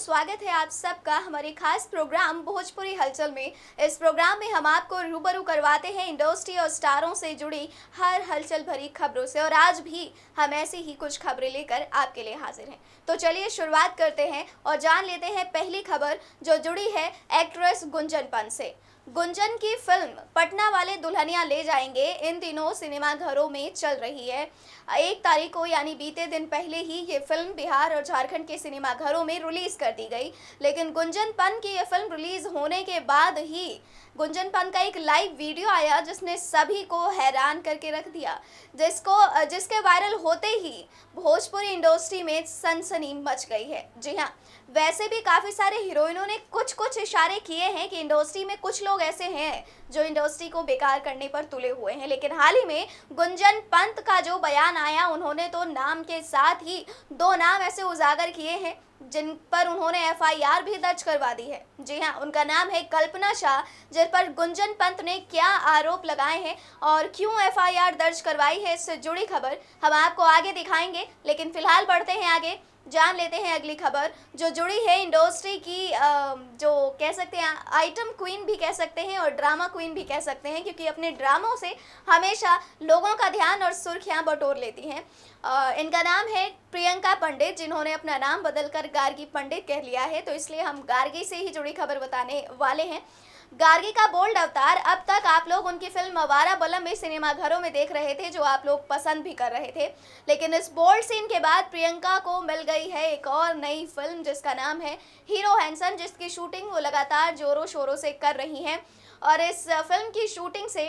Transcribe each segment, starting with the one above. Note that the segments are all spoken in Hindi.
स्वागत है आप सबका हमारे खास प्रोग्राम भोजपुरी हलचल में इस प्रोग्राम में हम आपको रूबरू करवाते हैं इंडस्ट्री और स्टारों से जुड़ी हर हलचल भरी खबरों से और आज भी हम ऐसी ही कुछ खबरें लेकर आपके लिए हाजिर हैं तो चलिए शुरुआत करते हैं और जान लेते हैं पहली खबर जो जुड़ी है एक्ट्रेस गुंजन पंत से गुंजन की फिल्म पटना वाले दुल्हनिया ले जाएंगे इन दिनों सिनेमाघरों में चल रही है एक तारीख को यानी बीते दिन पहले ही ये फिल्म बिहार और झारखंड के सिनेमाघरों में रिलीज कर दी गई लेकिन गुंजन पन की ये फिल्म रिलीज होने के बाद ही गुंजन पन का एक लाइव वीडियो आया जिसने सभी को हैरान करके रख दिया जिसको जिसके वायरल होते ही भोजपुरी इंडस्ट्री में सनसनी मच गई है जी हाँ वैसे भी काफ़ी सारे हीरोइनों ने कुछ कुछ इशारे किए हैं कि इंडस्ट्री में कुछ लोग लोग ऐसे हैं जो इंडस्ट्री को बेकार करने पर तुले हुए हैं लेकिन हाल ही में गुंजन पंत का जो बयान आया उन्होंने तो नाम के साथ ही दो नाम ऐसे उजागर किए हैं जिन पर उन्होंने एफआईआर भी दर्ज करवा दी है जी हाँ उनका नाम है कल्पना शाह जिन पर गुंजन पंत ने क्या आरोप लगाए हैं और क्यों एफआईआर दर्ज करवाई है इससे जुड़ी खबर हम आपको आगे दिखाएंगे लेकिन फिलहाल बढ़ते हैं आगे जान लेते हैं अगली खबर जो जुड़ी है इंडस्ट्री की जो कह सकते हैं आइटम क्वीन भी कह सकते हैं और ड्रामा क्वीन भी कह सकते हैं क्योंकि अपने ड्रामों से हमेशा लोगों का ध्यान और सुर्खियां बटोर लेती हैं इनका नाम है प्रियंका पंडित जिन्होंने अपना नाम बदलकर गार्गी पंडित कह लिया है तो इसलिए हम गार्गी से ही जुड़ी खबर बताने वाले हैं गार्गी का बोल्ड अवतार अब तक आप लोग उनकी फिल्म मवारा बलम में सिनेमाघरों में देख रहे थे जो आप लोग पसंद भी कर रहे थे लेकिन इस बोल्ड सीन के बाद प्रियंका को मिल गई है एक और नई फिल्म जिसका नाम है हीरो हैंसन जिसकी शूटिंग वो लगातार जोरों शोरों से कर रही हैं और इस फिल्म की शूटिंग से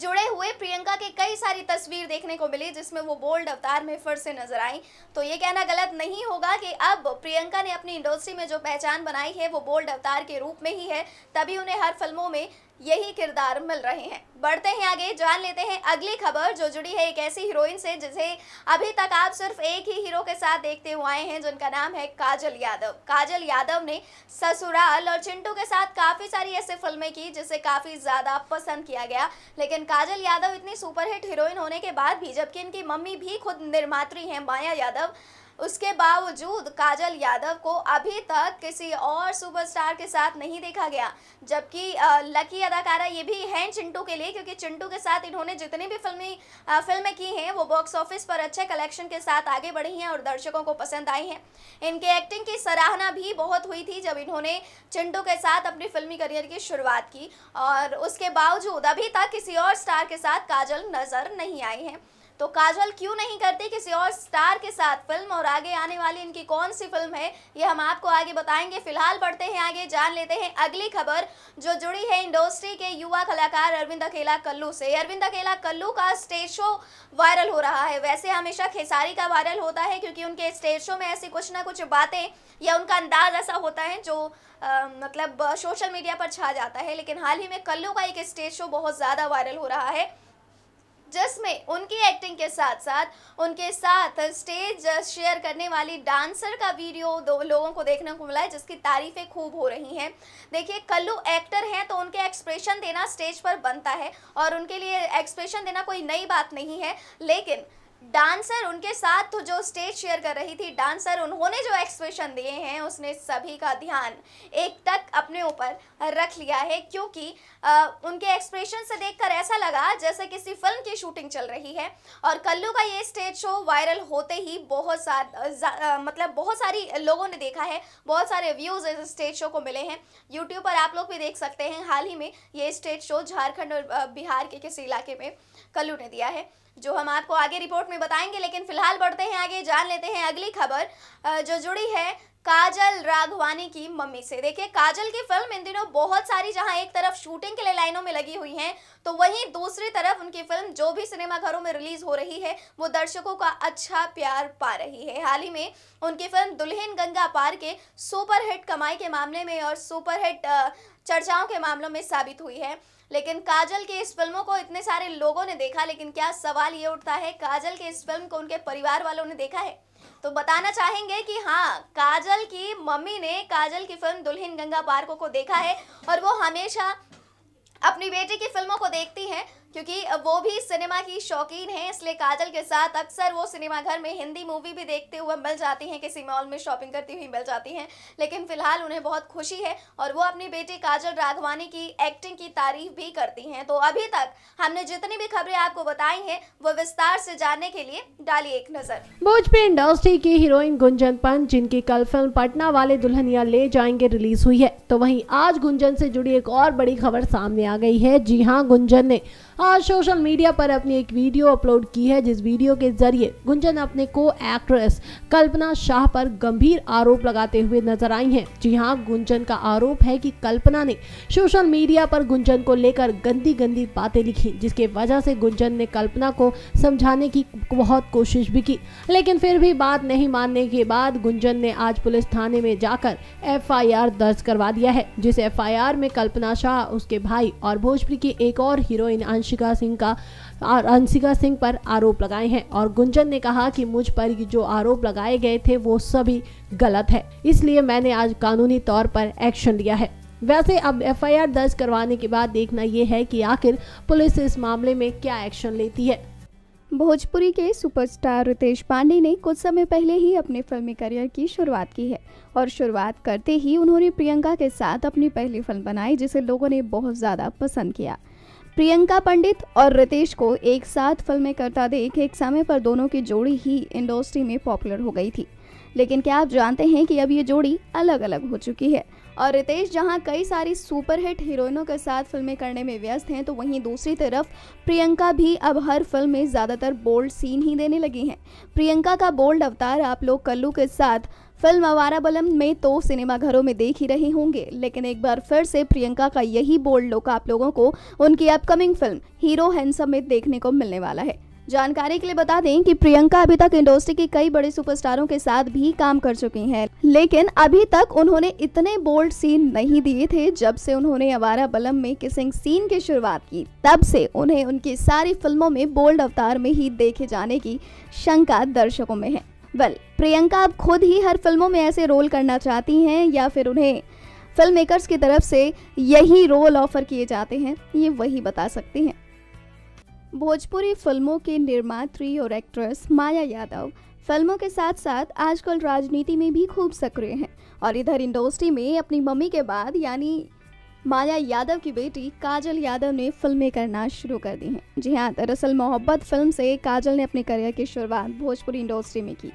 जुड़े हुए प्रियंका के कई सारी तस्वीर देखने को मिली जिसमें वो बोल्ड अवतार में फिर से नजर आई तो ये कहना गलत नहीं होगा कि अब प्रियंका ने अपनी इंडस्ट्री में जो पहचान बनाई है वो बोल्ड अवतार के रूप में ही है तभी उन्हें हर फिल्मों में यही किरदार मिल रहे हैं बढ़ते हैं आगे जान लेते हैं अगली खबर जो जुड़ी है एक ऐसी हीरोइन से जिसे अभी तक आप सिर्फ एक ही हीरो के साथ देखते हुए आए हैं जिनका नाम है काजल यादव काजल यादव ने ससुराल और चिंटू के साथ काफ़ी सारी ऐसी फिल्में की जिसे काफ़ी ज़्यादा पसंद किया गया लेकिन काजल यादव इतनी सुपरहिट हीरोइन होने के बाद भी जबकि इनकी मम्मी भी खुद निर्मात्री हैं माया यादव उसके बावजूद काजल यादव को अभी तक किसी और सुपरस्टार के साथ नहीं देखा गया जबकि लकी अदाकारा ये भी हैं चिंटू के लिए क्योंकि चिंटू के साथ इन्होंने जितनी भी फिल्मी फिल्में की हैं वो बॉक्स ऑफिस पर अच्छे कलेक्शन के साथ आगे बढ़ी हैं और दर्शकों को पसंद आई हैं इनके एक्टिंग की सराहना भी बहुत हुई थी जब इन्होंने चिंटू के साथ अपनी फिल्मी करियर की शुरुआत की और उसके बावजूद अभी तक किसी और स्टार के साथ काजल नज़र नहीं आई हैं तो काजल क्यों नहीं करती किसी और स्टार के साथ फिल्म और आगे आने वाली इनकी कौन सी फिल्म है ये हम आपको आगे बताएंगे फिलहाल बढ़ते हैं आगे जान लेते हैं अगली खबर जो जुड़ी है इंडस्ट्री के युवा कलाकार अरविंद अकेला कल्लू से अरविंद अकेला कल्लू का स्टेज शो वायरल हो रहा है वैसे हमेशा खेसारी का वायरल होता है क्योंकि उनके स्टेज शो में ऐसी कुछ ना कुछ बातें या उनका अंदाज ऐसा होता है जो आ, मतलब सोशल मीडिया पर छा जाता है लेकिन हाल ही में कल्लू का एक स्टेज शो बहुत ज़्यादा वायरल हो रहा है जिसमें उनकी एक्टिंग के साथ साथ उनके साथ स्टेज शेयर करने वाली डांसर का वीडियो दो लोगों को देखने को मिला है जिसकी तारीफ़ें खूब हो रही हैं देखिए कल्लू एक्टर हैं तो उनके एक्सप्रेशन देना स्टेज पर बनता है और उनके लिए एक्सप्रेशन देना कोई नई बात नहीं है लेकिन डांसर उनके साथ तो जो स्टेज शेयर कर रही थी डांसर उन्होंने जो एक्सप्रेशन दिए हैं उसने सभी का ध्यान एक तक अपने ऊपर रख लिया है क्योंकि आ, उनके एक्सप्रेशन से देखकर ऐसा लगा जैसे किसी फिल्म की शूटिंग चल रही है और कल्लू का ये स्टेज शो वायरल होते ही बहुत सारे मतलब बहुत सारी लोगों ने देखा है बहुत सारे व्यूज़ इस स्टेज शो को मिले हैं यूट्यूब पर आप लोग भी देख सकते हैं हाल ही में ये स्टेज शो झारखंड और बिहार के किसी इलाके में कल्लू ने दिया है जो हम आपको आगे रिपोर्ट में बताएंगे लेकिन फिलहाल बढ़ते हैं आगे जान लेते हैं अगली खबर जो जुड़ी है काजल राघवानी की मम्मी से देखिए काजल की फिल्म इन दिनों बहुत सारी जहां एक तरफ शूटिंग के लिए लाइनों में लगी हुई हैं तो वहीं दूसरी तरफ उनकी फिल्म जो भी सिनेमाघरों में रिलीज हो रही है वो दर्शकों का अच्छा प्यार पा रही है हाल ही में उनकी फिल्म दुल्हन गंगा पार के सुपरहिट कमाई के मामले में और सुपरहिट चर्चाओं के मामलों में साबित हुई है लेकिन काजल की इस फिल्मों को इतने सारे लोगों ने देखा लेकिन क्या सवाल ये उठता है काजल के इस फिल्म को उनके परिवार वालों ने देखा है तो बताना चाहेंगे कि हाँ काजल की मम्मी ने काजल की फिल्म दुल्हन गंगा पार्को को देखा है और वो हमेशा अपनी बेटी की फिल्मों को देखती हैं क्योंकि वो भी सिनेमा की शौकीन हैं इसलिए काजल के साथ अक्सर वो सिनेमाघर में हिंदी मूवी भी देखते हुए मिल जाती हैं किसी मॉल में शॉपिंग करती हुई मिल जाती हैं लेकिन फिलहाल उन्हें बहुत खुशी है और वो अपनी बेटी काजल राघवानी की एक्टिंग की तारीफ भी करती हैं तो अभी तक हमने जितनी भी खबरें आपको बताई हैं वो विस्तार से जानने के लिए डालिए एक नजर भोजपुरी इंडस्ट्री की हीरोइन गुंजन पंत जिनकी कल फिल्म पटना वाले दुल्हनिया ले जाएंगे रिलीज हुई है तो वहीं आज गुंजन से जुड़ी एक और बड़ी खबर सामने आ गई है जी हाँ गुंजन ने आज सोशल मीडिया पर अपनी एक वीडियो अपलोड की है जिस वीडियो के जरिए गुंजन अपने को एक्ट्रेस कल्पना शाह पर गंभीर आरोप लगाते हुए नजर आई हैं जी हाँ गुंजन का आरोप है कि कल्पना ने सोशल मीडिया पर गुंजन को लेकर गंदी गंदी बातें लिखी जिसके वजह से गुंजन ने कल्पना को समझाने की बहुत कोशिश भी की लेकिन फिर भी बात नहीं मानने के बाद गुंजन ने आज पुलिस थाने में जाकर एफ दर्ज करवा दिया है जिस एफ में कल्पना शाह उसके भाई और भोजपुरी की एक और हीरोइन अंश अंशिका सिंह का अंशिका सिंह पर आरोप लगाए हैं और गुंजन ने कहा कि मुझ पर जो आरोप लगाए गए थे वो सभी गलत है इसलिए मैंने आज कानूनी तौर पर एक्शन लिया है वैसे अब एफआईआर दर्ज करवाने के बाद देखना यह है कि आखिर पुलिस इस मामले में क्या एक्शन लेती है भोजपुरी के सुपरस्टार रितेश पांडे ने कुछ समय पहले ही अपने फिल्मी करियर की शुरुआत की है और शुरुआत करते ही उन्होंने प्रियंका के साथ अपनी पहली फिल्म बनाई जिसे लोगों ने बहुत ज़्यादा पसंद किया प्रियंका पंडित और रितेश को एक साथ फिल्में करता देख एक समय पर दोनों की जोड़ी ही इंडस्ट्री में पॉपुलर हो गई थी लेकिन क्या आप जानते हैं कि अब ये जोड़ी अलग अलग हो चुकी है और रितेश जहां कई सारी सुपरहिट हीरोइनों के साथ फिल्में करने में व्यस्त हैं तो वहीं दूसरी तरफ प्रियंका भी अब हर फिल्म में ज़्यादातर बोल्ड सीन ही देने लगी हैं प्रियंका का बोल्ड अवतार आप लोग कल्लू के साथ फिल्म बलम में तो सिनेमाघरों में देख ही रहे होंगे लेकिन एक बार फिर से प्रियंका का यही बोल्ड लुक आप लोगों को उनकी अपकमिंग फिल्म हीरो हैंडसम में देखने को मिलने वाला है जानकारी के लिए बता दें कि प्रियंका अभी तक इंडस्ट्री के कई बड़े सुपरस्टारों के साथ भी काम कर चुकी हैं लेकिन अभी तक उन्होंने इतने बोल्ड सीन नहीं दिए थे जब से उन्होंने अवारा बलम में किसिंग सीन की शुरुआत की तब से उन्हें उनकी सारी फिल्मों में बोल्ड अवतार में ही देखे जाने की शंका दर्शकों में है वेल प्रियंका अब खुद ही हर फिल्मों में ऐसे रोल करना चाहती हैं या फिर उन्हें फिल्म मेकर्स की तरफ से यही रोल ऑफर किए जाते हैं ये वही बता सकती हैं भोजपुरी फिल्मों के निर्मात्री और एक्ट्रेस माया यादव फिल्मों के साथ साथ आजकल राजनीति में भी खूब सक्रिय हैं और इधर इंडस्ट्री में अपनी मम्मी के बाद यानी माया यादव की बेटी काजल यादव ने फिल्में करना शुरू कर दी हैं जी हाँ दरअसल मोहब्बत फिल्म से काजल ने अपने करियर की शुरुआत भोजपुरी इंडस्ट्री में की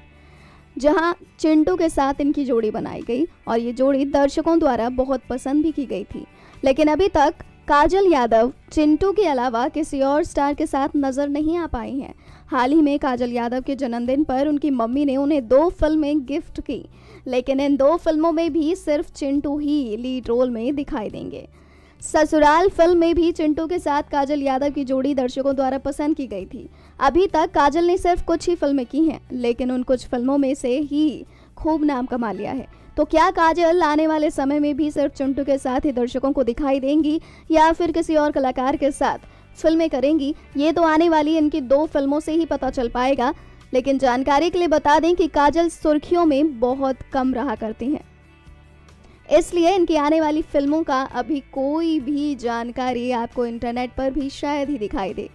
जहां चिंटू के साथ इनकी जोड़ी बनाई गई और ये जोड़ी दर्शकों द्वारा बहुत पसंद भी की गई थी लेकिन अभी तक काजल यादव चिंटू के अलावा किसी और स्टार के साथ नज़र नहीं आ पाई हैं हाल ही में काजल यादव के जन्मदिन पर उनकी मम्मी ने उन्हें दो फिल्में गिफ्ट की लेकिन इन दो फिल्मों में भी सिर्फ चिंटू ही लीड रोल में दिखाई देंगे ससुराल फिल्म में भी चिंटू के साथ काजल यादव की जोड़ी दर्शकों द्वारा पसंद की गई थी अभी तक काजल ने सिर्फ कुछ ही फिल्में की हैं लेकिन उन कुछ फिल्मों में से ही खूब नाम कमा लिया है तो क्या काजल आने वाले समय में भी सिर्फ चिंटू के साथ ही दर्शकों को दिखाई देंगी या फिर किसी और कलाकार के साथ फिल्में करेंगी ये तो आने वाली इनकी दो फिल्मों से ही पता चल पाएगा लेकिन जानकारी के लिए बता दें कि काजल सुर्खियों में बहुत कम रहा करती हैं इसलिए इनकी आने वाली फिल्मों का अभी कोई भी जानकारी आपको इंटरनेट पर भी शायद ही दिखाई दे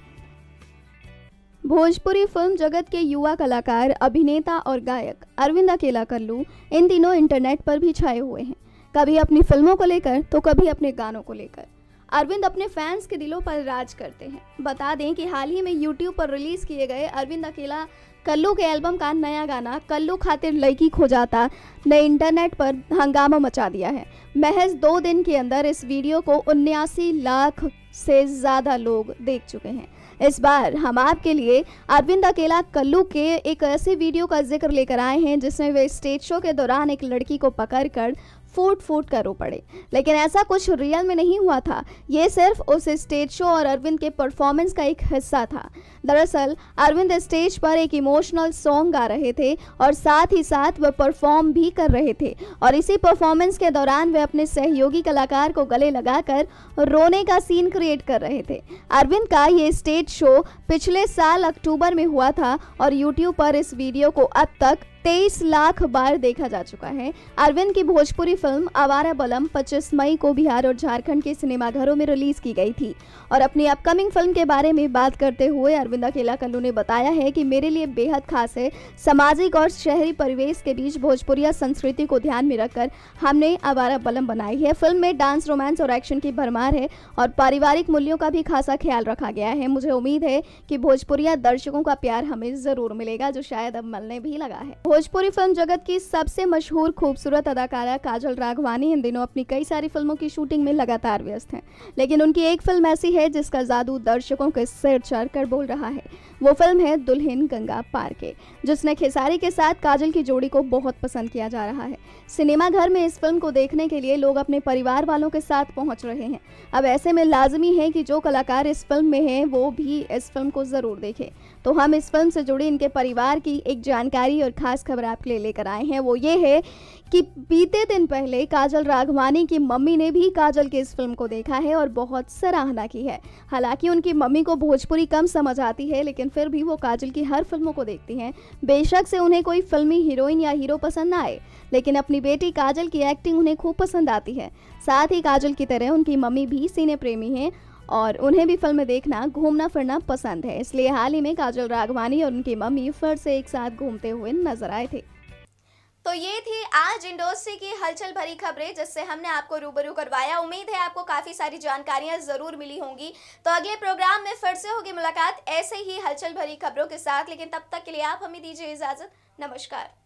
भोजपुरी फिल्म जगत के युवा कलाकार अभिनेता और गायक अरविंद अकेला कल्लू इन दिनों इंटरनेट पर भी छाए हुए हैं कभी अपनी फिल्मों को लेकर तो कभी अपने गानों को लेकर अरविंद अपने फैंस के दिलों पर राज करते हैं बता दें कि हाल ही में यूट्यूब पर रिलीज किए गए अरविंद अकेला कल्लू के एल्बम का नया गाना कल्लू खातिर लड़की खो जाता ने इंटरनेट पर हंगामा मचा दिया है महज दो दिन के अंदर इस वीडियो को उन्यासी लाख से ज़्यादा लोग देख चुके हैं इस बार हम आपके लिए अरविंद अकेला कल्लू के एक ऐसे वीडियो का जिक्र लेकर आए हैं जिसमें वे स्टेज शो के दौरान एक लड़की को पकड़कर फूट फूट कर रो पड़े लेकिन ऐसा कुछ रियल में नहीं हुआ था ये सिर्फ उस स्टेज शो और अरविंद के परफॉर्मेंस का एक हिस्सा था दरअसल अरविंद स्टेज पर एक इमोशनल सॉन्ग गा रहे थे और साथ ही साथ वह परफॉर्म भी कर रहे थे और इसी परफॉर्मेंस के दौरान वे अपने सहयोगी कलाकार को गले लगाकर रोने का सीन क्रिएट कर रहे थे अरविंद का ये स्टेज शो पिछले साल अक्टूबर में हुआ था और यूट्यूब पर इस वीडियो को अब तक तेईस लाख बार देखा जा चुका है अरविंद की भोजपुरी फिल्म आवारा बलम 25 मई को बिहार और झारखंड के सिनेमाघरों में रिलीज की गई थी और अपनी अपकमिंग फिल्म के बारे में बात करते हुए अरविंद अकेला कल्लू ने बताया है कि मेरे लिए बेहद खास है सामाजिक और शहरी परिवेश के बीच भोजपुरिया संस्कृति को ध्यान में रखकर हमने आवारा बलम बनाई है फिल्म में डांस रोमांस और एक्शन की भरमार है और पारिवारिक मूल्यों का भी खासा ख्याल रखा गया है मुझे उम्मीद है कि भोजपुरिया दर्शकों का प्यार हमें जरूर मिलेगा जो शायद अब मलने भी लगा है भोजपुरी फिल्म जगत की सबसे मशहूर खूबसूरत अदाकारा काजल राघवानी इन दिनों अपनी कई सारी फिल्मों की शूटिंग में लगातार व्यस्त हैं लेकिन उनकी एक फिल्म ऐसी है जिसका जादू दर्शकों के सिर चढ़ कर बोल रहा है वो फिल्म है दुल्हन गंगा पार के जिसने खेसारी के साथ काजल की जोड़ी को बहुत पसंद किया जा रहा है सिनेमाघर में इस फिल्म को देखने के लिए लोग अपने परिवार वालों के साथ पहुँच रहे हैं अब ऐसे में लाजमी है कि जो कलाकार इस फिल्म में है वो भी इस फिल्म को ज़रूर देखे तो हम इस फिल्म से जुड़ी इनके परिवार की एक जानकारी और खास खबर आपके लिए लेकर आए हैं वो ये है कि बीते दिन पहले काजल राघवानी की मम्मी ने भी काजल की इस फिल्म को देखा है और बहुत सराहना की है हालांकि उनकी मम्मी को भोजपुरी कम समझ आती है लेकिन फिर भी वो काजल की हर फिल्मों को देखती हैं बेशक से उन्हें कोई फिल्मी हीरोइन या हीरो पसंद ना आए लेकिन अपनी बेटी काजल की एक्टिंग उन्हें खूब पसंद आती है साथ ही काजल की तरह उनकी मम्मी भी सीने प्रेमी हैं और उन्हें भी फिल्म देखना घूमना फिरना पसंद है इसलिए हाल ही में काजल राघवानी और उनकी मम्मी फिर से एक साथ घूमते हुए नजर आए थे तो ये थी आज इंडोस्ट्री की हलचल भरी खबरें जिससे हमने आपको रूबरू करवाया उम्मीद है आपको काफ़ी सारी जानकारियां ज़रूर मिली होंगी तो अगले प्रोग्राम में फिर से होगी मुलाकात ऐसे ही हलचल भरी खबरों के साथ लेकिन तब तक के लिए आप हमें दीजिए इजाज़त नमस्कार